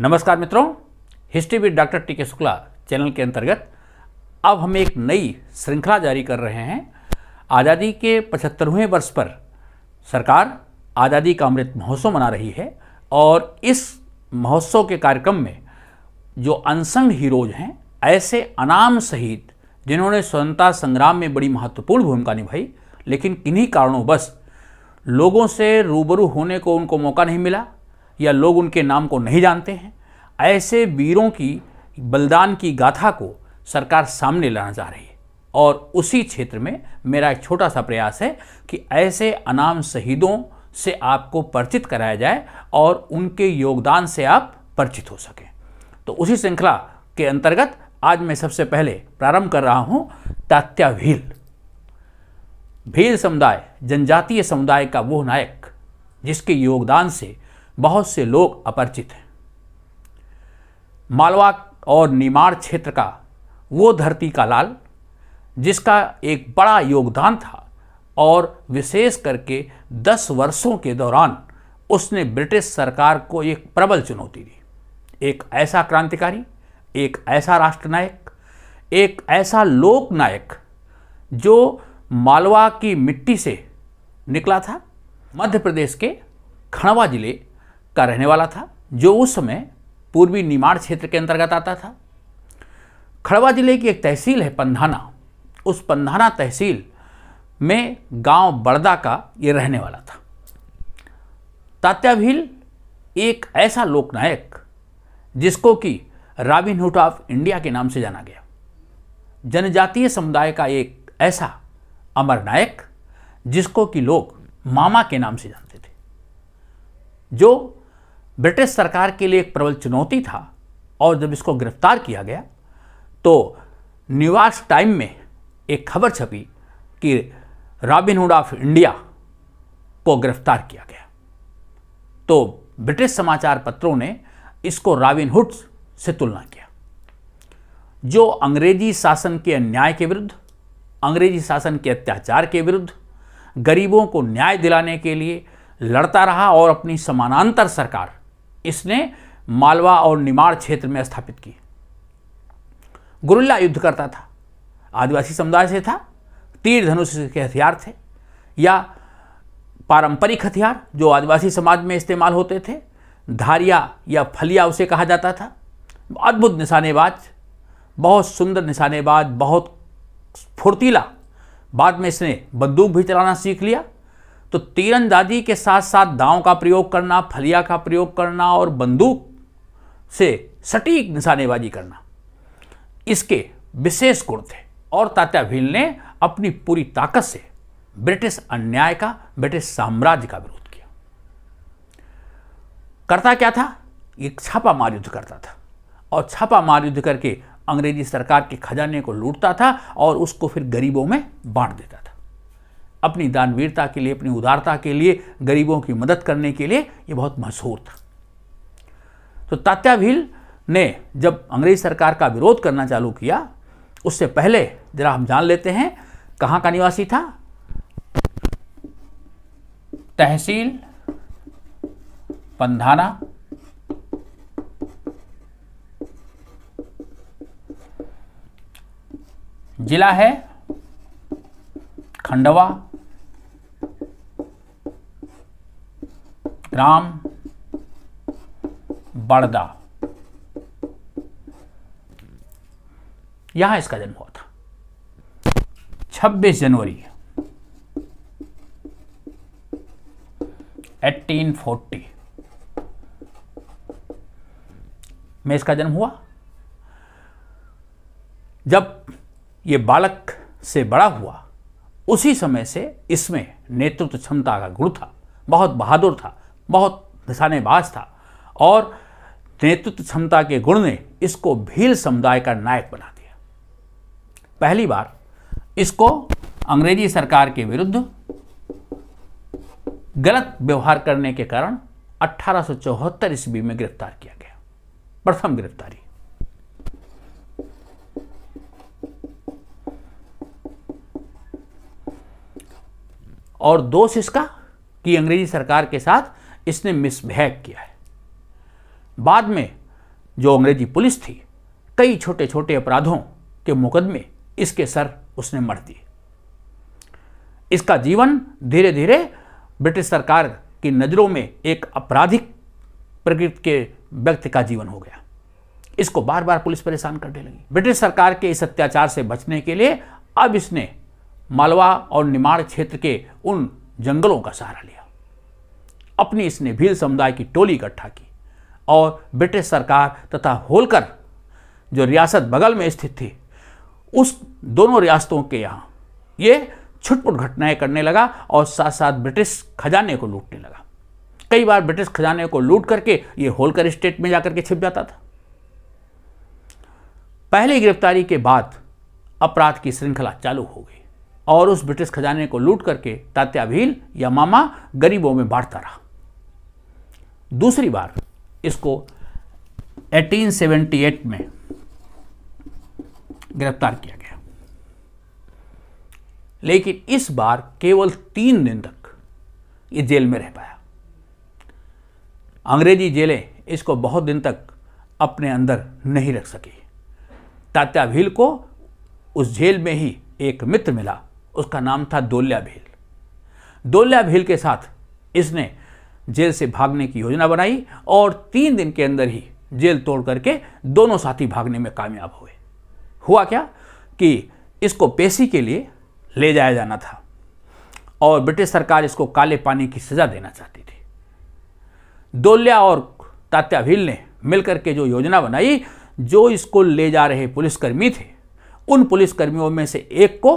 नमस्कार मित्रों history with doctor T के शुक्ला चैनल के अंतर्गत अब हम एक नई श्रृंखला जारी कर रहे हैं आज़ादी के पचहत्तरवें वर्ष पर सरकार आज़ादी का अमृत महोत्सव मना रही है और इस महोत्सव के कार्यक्रम में जो अनसंग हीरोज हैं ऐसे अनाम सहित जिन्होंने स्वतंत्रता संग्राम में बड़ी महत्वपूर्ण भूमिका निभाई लेकिन किन्हीं कारणों बस लोगों से रूबरू होने को उनको मौका नहीं मिला या लोग उनके नाम को नहीं जानते हैं ऐसे वीरों की बलिदान की गाथा को सरकार सामने लाना चाह रही है और उसी क्षेत्र में मेरा एक छोटा सा प्रयास है कि ऐसे अनाम शहीदों से आपको परिचित कराया जाए और उनके योगदान से आप परिचित हो सकें तो उसी श्रृंखला के अंतर्गत आज मैं सबसे पहले प्रारंभ कर रहा हूँ तात्या भील भील समुदाय जनजातीय समुदाय का वो नायक जिसके योगदान से बहुत से लोग अपरिचित हैं मालवा और निमाड़ क्षेत्र का वो धरती का लाल जिसका एक बड़ा योगदान था और विशेष करके दस वर्षों के दौरान उसने ब्रिटिश सरकार को एक प्रबल चुनौती दी एक ऐसा क्रांतिकारी एक ऐसा राष्ट्रनायक एक ऐसा लोकनायक जो मालवा की मिट्टी से निकला था मध्य प्रदेश के खंडवा जिले का रहने वाला था जो उस समय पूर्वी निमाड़ क्षेत्र के अंतर्गत आता था खड़वा जिले की एक तहसील है पंधाना उस पंधाना तहसील में गांव बड़दा का ये रहने वाला था तात्या भील एक ऐसा लोकनायक जिसको कि रॉबिन हुड ऑफ इंडिया के नाम से जाना गया जनजातीय समुदाय का एक ऐसा अमर नायक जिसको कि लोग मामा के नाम से जानते थे जो ब्रिटिश सरकार के लिए एक प्रबल चुनौती था और जब इसको गिरफ्तार किया गया तो न्यूयॉर्क टाइम में एक खबर छपी कि रॉबिनहुड ऑफ इंडिया को गिरफ्तार किया गया तो ब्रिटिश समाचार पत्रों ने इसको रॉबिनहुड से तुलना किया जो अंग्रेजी शासन के अन्याय के विरुद्ध अंग्रेजी शासन के अत्याचार के विरुद्ध गरीबों को न्याय दिलाने के लिए लड़ता रहा और अपनी समानांतर सरकार इसने मालवा और निमाड़ क्षेत्र में स्थापित की गुरुला युद्ध करता था आदिवासी समुदाय से था तीर धनुष के हथियार थे या पारंपरिक हथियार जो आदिवासी समाज में इस्तेमाल होते थे धारिया या फलिया उसे कहा जाता था अद्भुत निशानेबाज बहुत सुंदर निशानेबाज बहुत फुर्तीला बाद में इसने बंदूक भी चलाना सीख लिया तो तीरंदाजी के साथ साथ दांव का प्रयोग करना फलिया का प्रयोग करना और बंदूक से सटीक निशानेबाजी करना इसके विशेष गुण थे और तात्या भील ने अपनी पूरी ताकत से ब्रिटिश अन्याय का ब्रिटिश साम्राज्य का विरोध किया करता क्या था छापा मार युद्ध करता था और मार युद्ध करके अंग्रेजी सरकार के खजाने को लूटता था और उसको फिर गरीबों में बांट देता था अपनी दानवीरता के लिए अपनी उदारता के लिए गरीबों की मदद करने के लिए ये बहुत मशहूर था तो तात्या भील ने जब अंग्रेज सरकार का विरोध करना चालू किया उससे पहले जरा हम जान लेते हैं कहाँ का निवासी था तहसील पंधाना जिला है खंडवा राम बड़दा यहां इसका जन्म हुआ था 26 जनवरी 1840 में इसका जन्म हुआ जब ये बालक से बड़ा हुआ उसी समय से इसमें नेतृत्व क्षमता का गुण था बहुत बहादुर था बहुत निशानेबाज था और नेतृत्व क्षमता के गुण ने इसको भील समुदाय का नायक बना दिया पहली बार इसको अंग्रेजी सरकार के विरुद्ध गलत व्यवहार करने के कारण अठारह ईस्वी में गिरफ्तार किया गया प्रथम गिरफ्तारी और दोष इसका कि अंग्रेजी सरकार के साथ इसने मिसबिहेव किया है बाद में जो अंग्रेजी पुलिस थी कई छोटे छोटे अपराधों के मुकदमे इसके सर उसने मर दिए इसका जीवन धीरे धीरे ब्रिटिश सरकार की नज़रों में एक आपराधिक प्रकृति के व्यक्ति का जीवन हो गया इसको बार बार पुलिस परेशान करने लगी ब्रिटिश सरकार के इस अत्याचार से बचने के लिए अब इसने मालवा और निमाड़ क्षेत्र के उन जंगलों का सहारा लिया अपनी इसने भील समुदाय की टोली इकट्ठा की और ब्रिटिश सरकार तथा होलकर जो रियासत बगल में स्थित थी उस दोनों रियासतों के यहाँ ये छुटपुट घटनाएं करने लगा और साथ साथ ब्रिटिश खजाने को लूटने लगा कई बार ब्रिटिश खजाने को लूट करके ये होलकर स्टेट में जाकर के छिप जाता था पहली गिरफ्तारी के बाद अपराध की श्रृंखला चालू हो गई और उस ब्रिटिश खजाने को लूट करके तात्या भील या मामा गरीबों में बांटता रहा दूसरी बार इसको 1878 में गिरफ्तार किया गया लेकिन इस बार केवल तीन दिन तक ये जेल में रह पाया अंग्रेजी जेलें इसको बहुत दिन तक अपने अंदर नहीं रख सकी तात्या भील को उस जेल में ही एक मित्र मिला उसका नाम था दोल्या भील दोल्या भील के साथ इसने जेल से भागने की योजना बनाई और तीन दिन के अंदर ही जेल तोड़ करके दोनों साथी भागने में कामयाब हुए हुआ क्या कि इसको पेशी के लिए ले जाया जाना था और ब्रिटिश सरकार इसको काले पानी की सज़ा देना चाहती थी दोल्या और तात्या भील ने मिलकर के जो योजना बनाई जो इसको ले जा रहे पुलिसकर्मी थे उन पुलिसकर्मियों में से एक को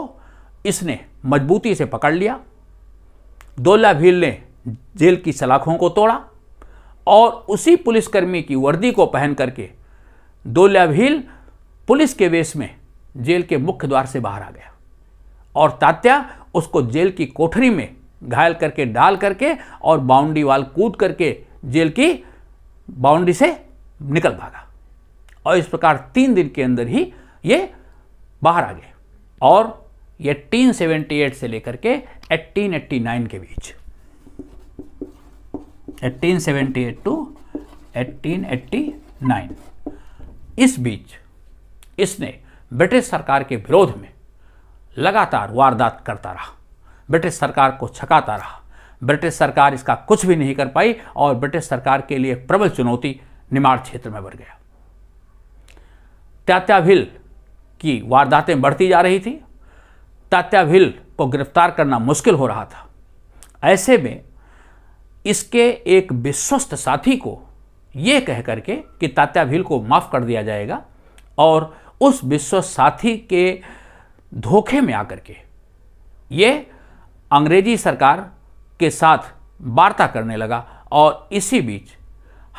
इसने मजबूती से पकड़ लिया दोल्या भील ने जेल की सलाखों को तोड़ा और उसी पुलिसकर्मी की वर्दी को पहन करके दोलाभील पुलिस के वेश में जेल के मुख्य द्वार से बाहर आ गया और तात्या उसको जेल की कोठरी में घायल करके डाल करके और बाउंड्री वाल कूद करके जेल की बाउंड्री से निकल भागा और इस प्रकार तीन दिन के अंदर ही ये बाहर आ गए और ये 1878 से लेकर के 1889 के बीच 1878 टू 1889 इस बीच इसने ब्रिटिश सरकार के विरोध में लगातार वारदात करता रहा ब्रिटिश सरकार को छकाता रहा ब्रिटिश सरकार इसका कुछ भी नहीं कर पाई और ब्रिटिश सरकार के लिए प्रबल चुनौती निमाड़ क्षेत्र में बढ़ गया तात्याभिल की वारदातें बढ़ती जा रही थी तात्याभिल को गिरफ्तार करना मुश्किल हो रहा था ऐसे में इसके एक विश्वस्त साथी को ये कह करके कि तात्या भील को माफ़ कर दिया जाएगा और उस विश्वस्त साथी के धोखे में आकर के ये अंग्रेजी सरकार के साथ वार्ता करने लगा और इसी बीच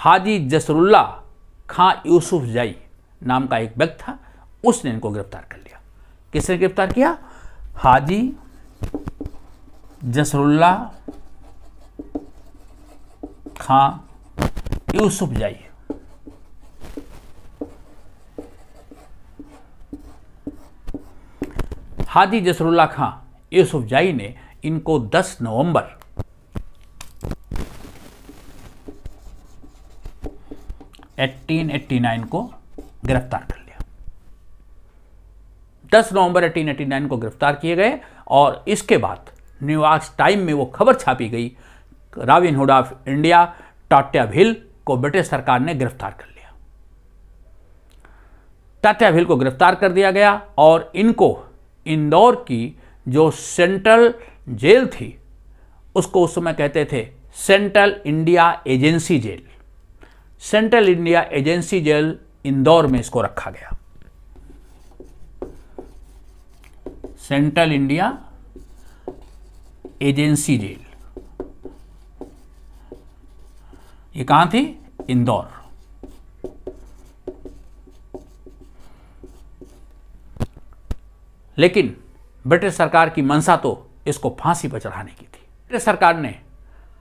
हाजी जसरुल्ला खां यूसुफ जई नाम का एक व्यक्ति था उसने इनको गिरफ्तार कर लिया किसने गिरफ्तार किया हाजी जसरुल्ला खां यूसुफ जाई हाजी जसरुल्ला खां यूसुफ जाई ने इनको 10 नवंबर एट्टीन एट्टी नाइन को गिरफ्तार कर लिया दस नवंबर नाइन को गिरफ्तार किए गए और इसके बाद न्यूयॉर्क टाइम में वो खबर छापी गई हुड ऑफ इंडिया टाटिया भिल को ब्रिटिश सरकार ने गिरफ्तार कर लिया टाट्याभ भिल को गिरफ्तार कर दिया गया और इनको इंदौर की जो सेंट्रल जेल थी उसको उस समय कहते थे central India agency jail central India agency jail Indore में इसको रखा गया सेंट्रल इंडिया एजेंसी जेल ये कहां थी इंदौर लेकिन ब्रिटिश सरकार की मंशा तो इसको फांसी पर चढ़ाने की थी ब्रिटिश सरकार ने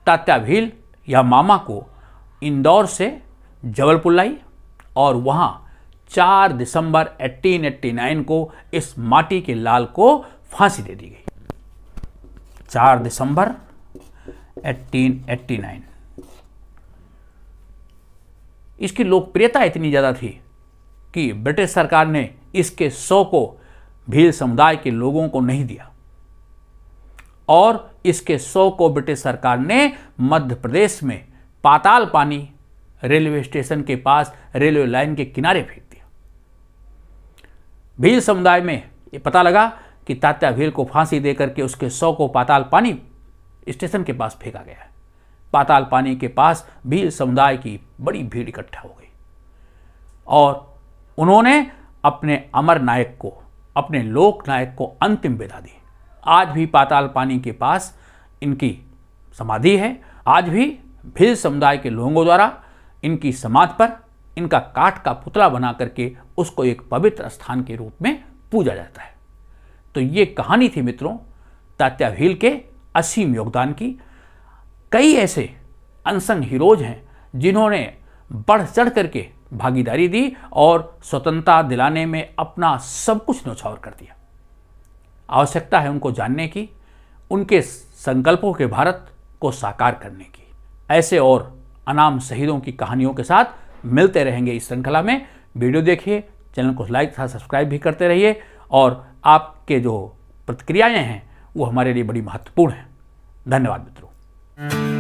तात्या भील या मामा को इंदौर से जबलपुर लाई और वहां 4 दिसंबर 1889 को इस माटी के लाल को फांसी दे दी गई 4 दिसंबर 1889 इसकी लोकप्रियता इतनी ज़्यादा थी कि ब्रिटिश सरकार ने इसके शव को भील समुदाय के लोगों को नहीं दिया और इसके शव को ब्रिटिश सरकार ने मध्य प्रदेश में पाताल पानी रेलवे स्टेशन के पास रेलवे लाइन के किनारे फेंक दिया भील समुदाय में ये पता लगा कि तात्या भील को फांसी देकर के उसके शव को पाताल पानी स्टेशन के पास फेंका गया पाताल पानी के पास भील समुदाय की बड़ी भीड़ इकट्ठा हो गई और उन्होंने अपने अमर नायक को अपने लोक नायक को अंतिम विदा दी आज भी पाताल पानी के पास इनकी समाधि है आज भी भील समुदाय के लोगों द्वारा इनकी समाधि पर इनका काठ का पुतला बना करके उसको एक पवित्र स्थान के रूप में पूजा जाता है तो ये कहानी थी मित्रों तात्या भील के असीम योगदान की कई ऐसे अनसंग हीरोज हैं जिन्होंने बढ़ चढ़ करके भागीदारी दी और स्वतंत्रता दिलाने में अपना सब कुछ नौछावर कर दिया आवश्यकता है उनको जानने की उनके संकल्पों के भारत को साकार करने की ऐसे और अनाम शहीदों की कहानियों के साथ मिलते रहेंगे इस श्रृंखला में वीडियो देखिए चैनल को लाइक तथा सब्सक्राइब भी करते रहिए और आपके जो प्रतिक्रियाएं हैं वो हमारे लिए बड़ी महत्वपूर्ण हैं धन्यवाद मित्रों Mm-hmm.